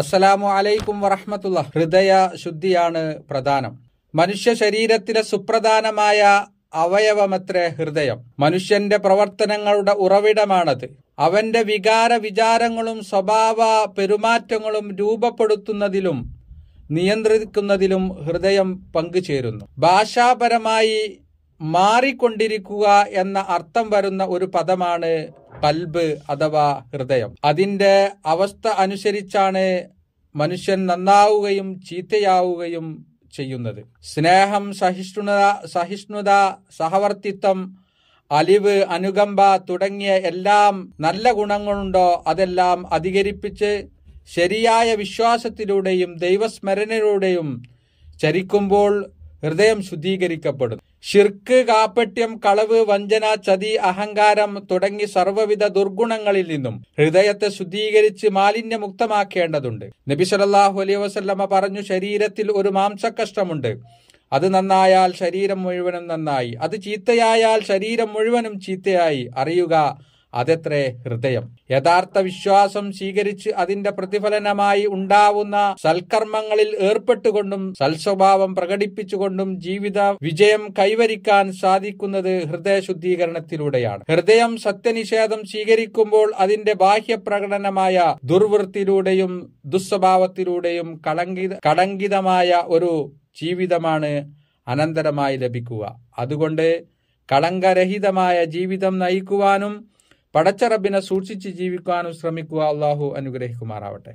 അസ്സലാമു അലൈക്കും വറഹമത്തുള്ള ഹൃദയ ശുദ്ധിയാണ് പ്രധാനം മനുഷ്യ ശരീരത്തിലെ സുപ്രധാനമായ അവയവമത്രേ ഹൃദയം മനുഷ്യന്റെ പ്രവർത്തനങ്ങളുടെ ഉറവിടമാണത് അവന്റെ വികാര വിചാരങ്ങളും സ്വഭാവ പെരുമാറ്റങ്ങളും രൂപപ്പെടുത്തുന്നതിലും നിയന്ത്രിക്കുന്നതിലും ഹൃദയം പങ്കുചേരുന്നു ഭാഷാപരമായി മാറിക്കൊണ്ടിരിക്കുക എന്ന അർത്ഥം വരുന്ന ഒരു പദമാണ് കൽബ് അഥവാ ഹൃദയം അതിന്റെ അവസ്ഥ അനുസരിച്ചാണ് മനുഷ്യൻ നന്നാവുകയും ചീത്തയാവുകയും ചെയ്യുന്നത് സ്നേഹം സഹിഷ്ണുത സഹിഷ്ണുത സഹവർത്തിത്വം അലിവ് അനുകമ്പ തുടങ്ങിയ എല്ലാം നല്ല ഗുണങ്ങളുണ്ടോ അതെല്ലാം അധികരിപ്പിച്ച് ശരിയായ വിശ്വാസത്തിലൂടെയും ദൈവസ്മരണയിലൂടെയും ചരിക്കുമ്പോൾ ഹൃദയം ശുദ്ധീകരിക്കപ്പെടുന്നു ഷിർക്ക് കാപ്പട്യം കളവ് വഞ്ചന ചതി അഹങ്കാരം തുടങ്ങി സർവ്വവിധ ദുർഗുണങ്ങളിൽ നിന്നും ഹൃദയത്തെ ശുദ്ധീകരിച്ച് മാലിന്യമുക്തമാക്കേണ്ടതുണ്ട് നബി സലല്ലാഹു അലൈഹി വസല്ലമ പറഞ്ഞു ശരീരത്തിൽ ഒരു മാംസക്കഷ്ടമുണ്ട് അത് നന്നായാൽ ശരീരം മുഴുവനും നന്നായി അത് ചീത്തയായാൽ ശരീരം മുഴുവനും ചീത്തയായി അറിയുക അതെത്രേ ഹൃദയം യഥാർത്ഥ വിശ്വാസം സ്വീകരിച്ച് അതിന്റെ പ്രതിഫലനമായി ഉണ്ടാവുന്ന സൽക്കർമ്മങ്ങളിൽ ഏർപ്പെട്ടുകൊണ്ടും സൽസ്വഭാവം പ്രകടിപ്പിച്ചുകൊണ്ടും ജീവിത വിജയം കൈവരിക്കാൻ സാധിക്കുന്നത് ഹൃദയശുദ്ധീകരണത്തിലൂടെയാണ് ഹൃദയം സത്യനിഷേധം സ്വീകരിക്കുമ്പോൾ അതിന്റെ ബാഹ്യ പ്രകടനമായ ദുർവൃത്തിയിലൂടെയും ദുസ്വഭാവത്തിലൂടെയും കളങ്കിത കളങ്കിതമായ ഒരു ജീവിതമാണ് അനന്തരമായി ലഭിക്കുക അതുകൊണ്ട് കളങ്കരഹിതമായ ജീവിതം നയിക്കുവാനും പടച്ച റബ്ബിനെ സൂക്ഷിച്ച് ജീവിക്കാനും ശ്രമിക്കുക അള്ളാഹു അനുഗ്രഹിക്കുമാറാവട്ടെ